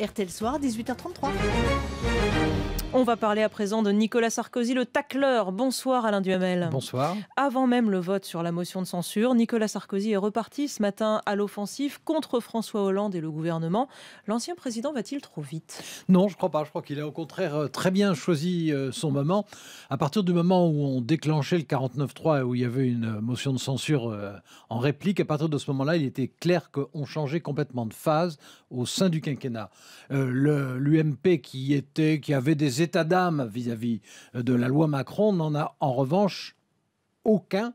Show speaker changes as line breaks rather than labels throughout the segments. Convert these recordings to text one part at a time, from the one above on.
RTL Soir, 18h33. On va parler à présent de Nicolas Sarkozy, le tacleur. Bonsoir Alain Duhamel. Bonsoir. Avant même le vote sur la motion de censure, Nicolas Sarkozy est reparti ce matin à l'offensive contre François Hollande et le gouvernement. L'ancien président va-t-il trop vite
Non, je crois pas. Je crois qu'il a au contraire euh, très bien choisi euh, son moment. À partir du moment où on déclenchait le 49-3 et où il y avait une euh, motion de censure en réplique, à partir de ce moment-là, il était clair qu'on changeait complètement de phase au sein du quinquennat. L'UMP qui était, qui avait des ces états d'âme vis-à-vis euh, de la loi Macron n'en a en revanche aucun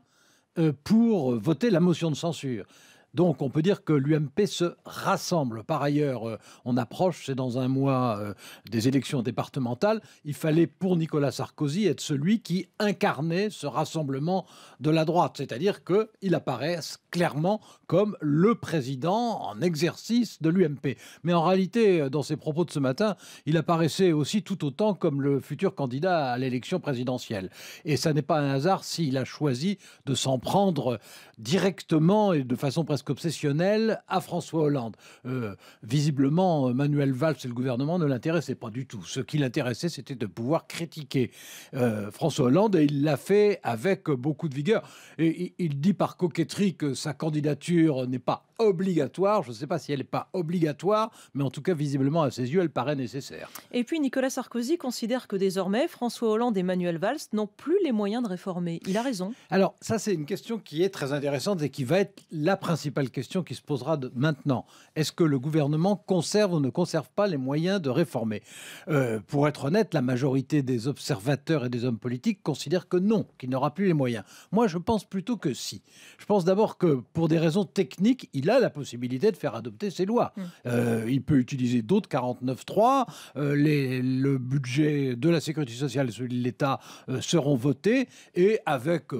euh, pour voter la motion de censure. Donc on peut dire que l'UMP se rassemble. Par ailleurs, euh, on approche, c'est dans un mois, euh, des élections départementales. Il fallait pour Nicolas Sarkozy être celui qui incarnait ce rassemblement de la droite, c'est-à-dire qu'il apparaît clairement comme le président en exercice de l'UMP. Mais en réalité, euh, dans ses propos de ce matin, il apparaissait aussi tout autant comme le futur candidat à l'élection présidentielle. Et ça n'est pas un hasard s'il a choisi de s'en prendre directement et de façon presque obsessionnel à François Hollande. Euh, visiblement, euh, Manuel Valls et le gouvernement ne l'intéressaient pas du tout. Ce qui l'intéressait, c'était de pouvoir critiquer euh, François Hollande et il l'a fait avec beaucoup de vigueur. Et il dit par coquetterie que sa candidature n'est pas obligatoire. Je ne sais pas si elle n'est pas obligatoire, mais en tout cas, visiblement, à ses yeux, elle paraît nécessaire.
Et puis, Nicolas Sarkozy considère que désormais, François Hollande et Manuel Valls n'ont plus les moyens de réformer. Il a raison.
Alors, ça, c'est une question qui est très intéressante et qui va être la principale question qui se posera maintenant. Est-ce que le gouvernement conserve ou ne conserve pas les moyens de réformer euh, Pour être honnête, la majorité des observateurs et des hommes politiques considèrent que non, qu'il n'aura plus les moyens. Moi, je pense plutôt que si. Je pense d'abord que pour des raisons techniques, il a la possibilité de faire adopter ces lois. Hum. Euh, il peut utiliser d'autres 49.3. 3, euh, les, le budget de la sécurité sociale et celui de l'État euh, seront votés. Et avec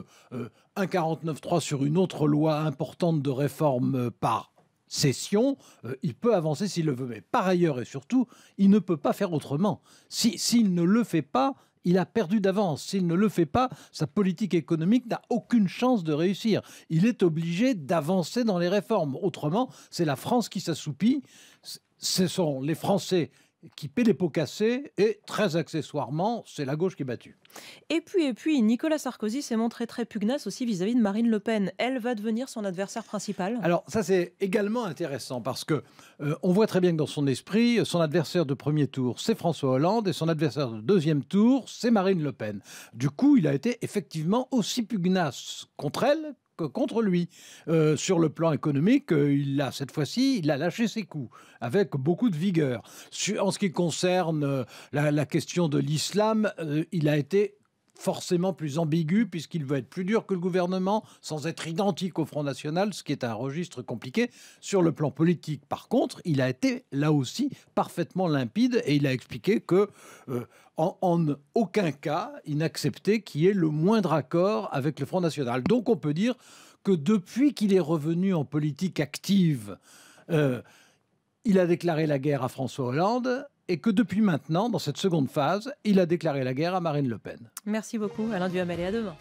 un 49.3 sur une autre loi importante de réforme par session, il peut avancer s'il le veut. Mais par ailleurs et surtout, il ne peut pas faire autrement. S'il ne le fait pas, il a perdu d'avance. S'il ne le fait pas, sa politique économique n'a aucune chance de réussir. Il est obligé d'avancer dans les réformes. Autrement, c'est la France qui s'assoupit, ce sont les Français qui paie les pots cassés et très accessoirement, c'est la gauche qui est battue.
Et puis, et puis, Nicolas Sarkozy s'est montré très pugnace aussi vis-à-vis de Marine Le Pen. Elle va devenir son adversaire principal.
Alors ça, c'est également intéressant parce que euh, on voit très bien que dans son esprit, son adversaire de premier tour, c'est François Hollande et son adversaire de deuxième tour, c'est Marine Le Pen. Du coup, il a été effectivement aussi pugnace contre elle contre lui. Euh, sur le plan économique, euh, il a cette fois-ci, il a lâché ses coups avec beaucoup de vigueur. en ce qui concerne euh, la, la, question de l'islam, il a été forcément plus ambigu puisqu'il veut être plus dur que le gouvernement sans être identique au Front National, ce qui est un registre compliqué. Sur le plan politique, par contre, il a été là aussi parfaitement limpide et il a expliqué que euh, en, aucun cas il n'acceptait qu'il y ait le moindre accord avec le Front National. Donc on peut dire que depuis qu'il est revenu en politique active, euh, il a déclaré la guerre à François Hollande, et que depuis maintenant, dans cette seconde phase, il a déclaré la guerre à Marine Le Pen.
Merci beaucoup, Alain Duhamel, et à demain.